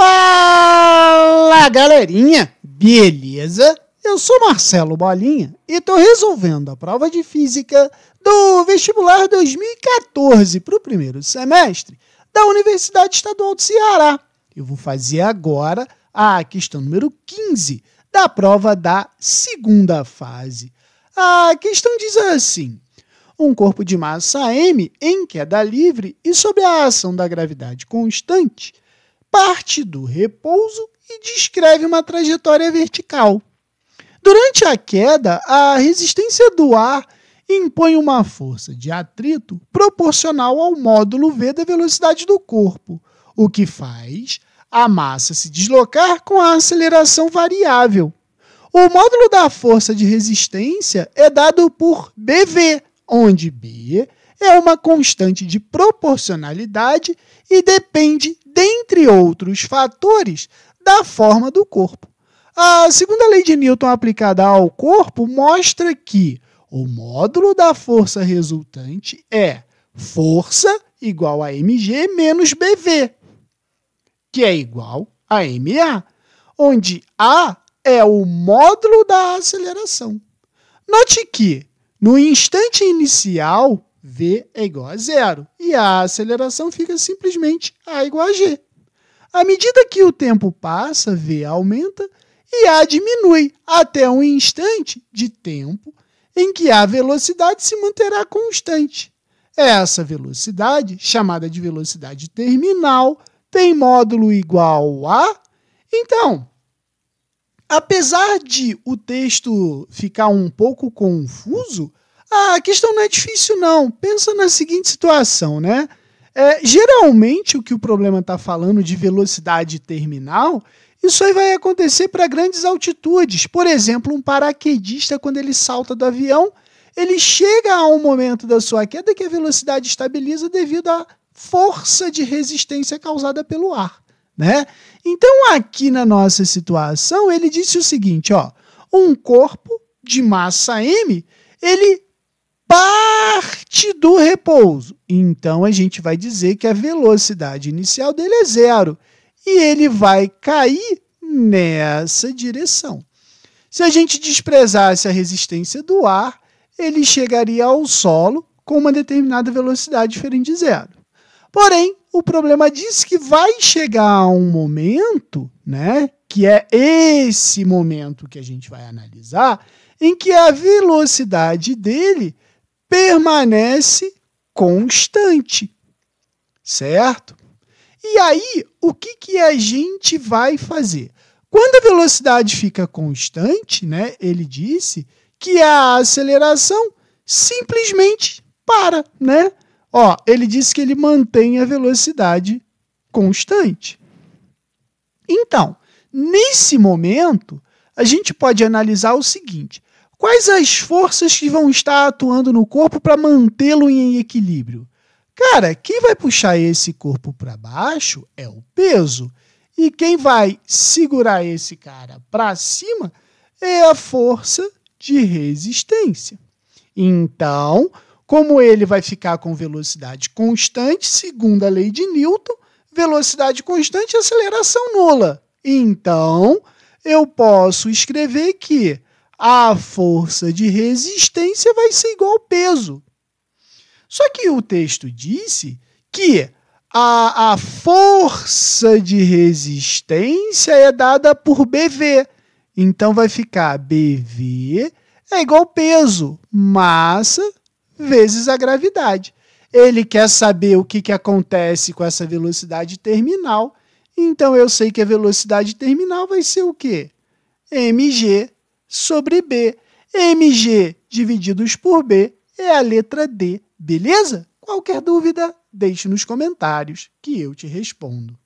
Fala galerinha, beleza? Eu sou Marcelo Bolinha e estou resolvendo a prova de física do vestibular 2014 para o primeiro semestre da Universidade Estadual do Ceará. Eu vou fazer agora a questão número 15 da prova da segunda fase. A questão diz assim: um corpo de massa m em queda livre e sob a ação da gravidade constante parte do repouso e descreve uma trajetória vertical. Durante a queda, a resistência do ar impõe uma força de atrito proporcional ao módulo V da velocidade do corpo, o que faz a massa se deslocar com a aceleração variável. O módulo da força de resistência é dado por BV, onde B é uma constante de proporcionalidade e depende outros fatores da forma do corpo. A segunda lei de Newton aplicada ao corpo mostra que o módulo da força resultante é força igual a mg menos bv, que é igual a ma, onde a é o módulo da aceleração. Note que no instante inicial v é igual a zero e a aceleração fica simplesmente a igual a g. À medida que o tempo passa, V aumenta e A diminui até um instante de tempo em que a velocidade se manterá constante. Essa velocidade, chamada de velocidade terminal, tem módulo igual a. Então, apesar de o texto ficar um pouco confuso, ah, a questão não é difícil, não. Pensa na seguinte situação, né? É, geralmente, o que o problema está falando de velocidade terminal, isso aí vai acontecer para grandes altitudes. Por exemplo, um paraquedista, quando ele salta do avião, ele chega a um momento da sua queda que a velocidade estabiliza devido à força de resistência causada pelo ar. Né? Então, aqui na nossa situação, ele disse o seguinte: ó, um corpo de massa m, ele do repouso. Então a gente vai dizer que a velocidade inicial dele é zero e ele vai cair nessa direção. Se a gente desprezasse a resistência do ar, ele chegaria ao solo com uma determinada velocidade diferente de zero. Porém, o problema diz que vai chegar a um momento, né, que é esse momento que a gente vai analisar, em que a velocidade dele permanece constante, certo? E aí, o que, que a gente vai fazer? Quando a velocidade fica constante, né, ele disse que a aceleração simplesmente para, né? Ó, ele disse que ele mantém a velocidade constante. Então, nesse momento, a gente pode analisar o seguinte: Quais as forças que vão estar atuando no corpo para mantê-lo em equilíbrio? Cara, quem vai puxar esse corpo para baixo é o peso. E quem vai segurar esse cara para cima é a força de resistência. Então, como ele vai ficar com velocidade constante, segundo a lei de Newton, velocidade constante é aceleração nula. Então, eu posso escrever que a força de resistência vai ser igual ao peso. Só que o texto disse que a, a força de resistência é dada por BV. Então vai ficar BV é igual ao peso, massa vezes a gravidade. Ele quer saber o que, que acontece com essa velocidade terminal. Então eu sei que a velocidade terminal vai ser o quê? mg sobre B. MG divididos por B é a letra D, beleza? Qualquer dúvida, deixe nos comentários que eu te respondo.